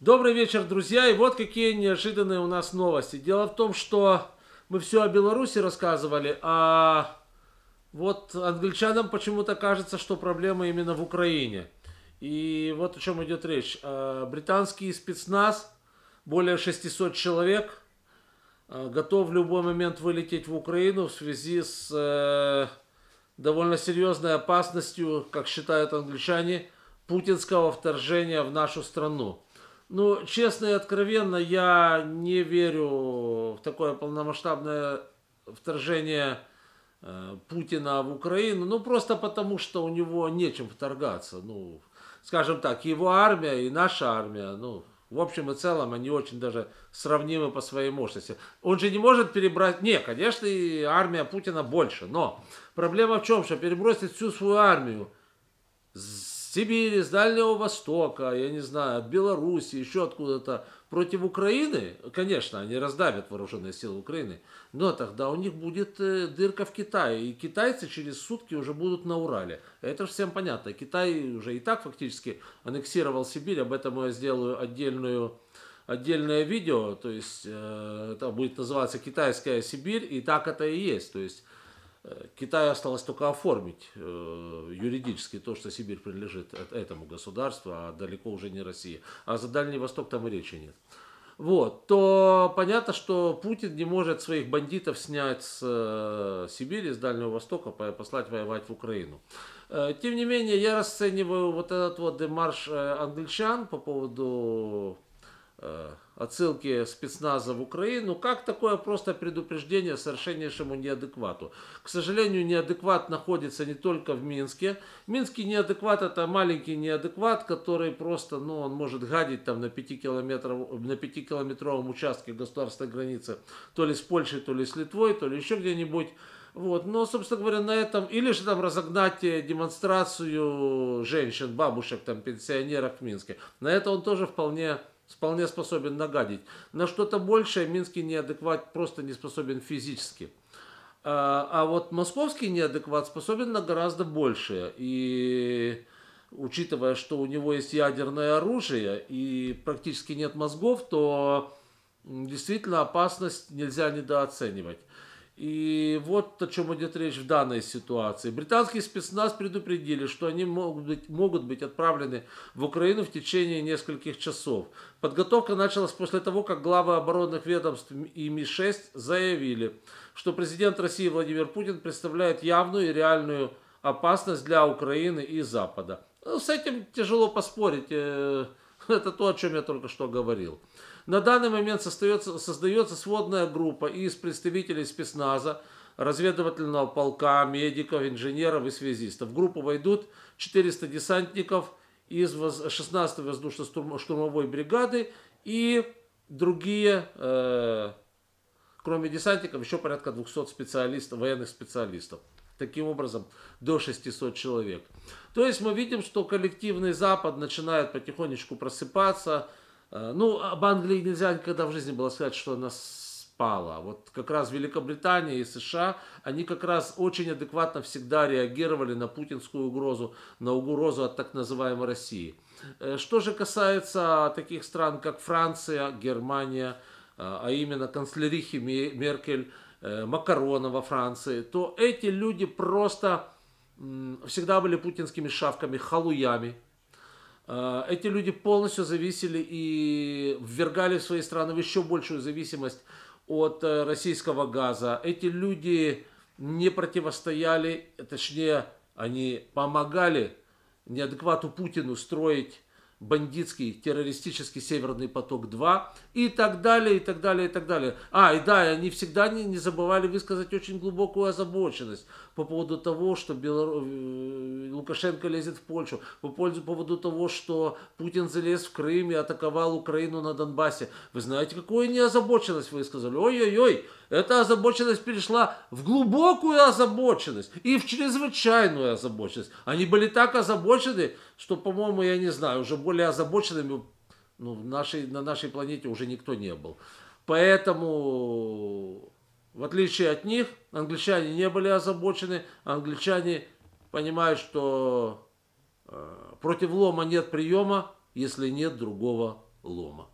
Добрый вечер, друзья. И вот какие неожиданные у нас новости. Дело в том, что мы все о Беларуси рассказывали, а вот англичанам почему-то кажется, что проблема именно в Украине. И вот о чем идет речь. А, британский спецназ, более 600 человек, а, готов в любой момент вылететь в Украину в связи с э, довольно серьезной опасностью, как считают англичане, путинского вторжения в нашу страну. Ну, честно и откровенно, я не верю в такое полномасштабное вторжение э, Путина в Украину. Ну, просто потому, что у него нечем вторгаться. Ну, скажем так, его армия и наша армия, ну, в общем и целом, они очень даже сравнимы по своей мощности. Он же не может перебрать... Не, конечно, и армия Путина больше, но проблема в чем, что перебросить всю свою армию Сибири, с Дальнего Востока, я не знаю, от Беларуси, еще откуда-то против Украины, конечно, они раздавят вооруженные силы Украины, но тогда у них будет э, дырка в Китае, и китайцы через сутки уже будут на Урале. Это же всем понятно. Китай уже и так фактически аннексировал Сибирь, об этом я сделаю отдельную отдельное видео, то есть это будет называться «Китайская Сибирь», и так это и есть. То есть Э, Китай осталось только оформить э, юридически то, что Сибирь принадлежит э, этому государству, а далеко уже не России. А за Дальний Восток там и речи нет. Вот, то понятно, что Путин не может своих бандитов снять с э, Сибири, с Дальнего Востока, послать воевать в Украину. Э, тем не менее, я расцениваю вот этот вот демарш э, англичан по поводу Э, отсылки спецназа в Украину, как такое просто предупреждение совершеннейшему неадеквату. К сожалению, неадекват находится не только в Минске. Минский неадекват это маленький неадекват, который просто, ну, он может гадить там на 5-километровом, километровом участке государственной границы, то ли с Польшей, то ли с Литвой, то ли еще где-нибудь. Вот. Но, собственно говоря, на этом... Или же там разогнать э, демонстрацию женщин, бабушек, там, пенсионеров в Минске. На это он тоже вполне вполне способен нагадить. На что-то большее минский неадекват просто не способен физически. А, а вот московский неадекват способен на гораздо большее. И учитывая, что у него есть ядерное оружие и практически нет мозгов, то действительно опасность нельзя недооценивать. И вот о чем идет речь в данной ситуации. Британские спецназ предупредили, что они могут быть, могут быть отправлены в Украину в течение нескольких часов. Подготовка началась после того, как главы оборонных ведомств и Ми-6 заявили, что президент России Владимир Путин представляет явную и реальную опасность для Украины и Запада. Ну, с этим тяжело поспорить. Э, Это то, о чем я только что говорил. На данный момент создается, создается сводная группа из представителей спецназа, разведывательного полка, медиков, инженеров и связистов. В группу войдут 400 десантников из 16-й воздушно-штурмовой бригады и другие, э, кроме десантников, еще порядка 200 специалистов, военных специалистов таким образом до 600 человек. То есть мы видим, что коллективный Запад начинает потихонечку просыпаться. Э, ну, об Англии нельзя никогда в жизни было сказать, что она спала. Вот как раз Великобритания и США, они как раз очень адекватно всегда реагировали на путинскую угрозу, на угрозу от так называемой России. Э, что же касается таких стран, как Франция, Германия, э, а именно канцлерихи Меркель, Э, Макарона во Франции, то эти люди просто всегда были путинскими шавками, халуями. Э, эти люди полностью зависели и ввергали свои страны в еще большую зависимость от э, российского газа. Эти люди не противостояли, точнее, они помогали неадеквату Путину строить бандитский террористический Северный поток-2 и так далее, и так далее, и так далее. А, и да, они всегда не, не забывали высказать очень глубокую озабоченность по поводу того, что Беларусь Лукашенко лезет в Польшу по пользу поводу того, что Путин залез в Крым и атаковал Украину на Донбассе. Вы знаете, какую неозабоченность вы сказали? Ой-ой-ой, эта озабоченность перешла в глубокую озабоченность и в чрезвычайную озабоченность. Они были так озабочены, что, по-моему, я не знаю, уже более озабоченными ну, в нашей, на нашей планете уже никто не был. Поэтому в отличие от них, англичане не были озабочены, англичане понимают, что э, против лома нет приема, если нет другого лома.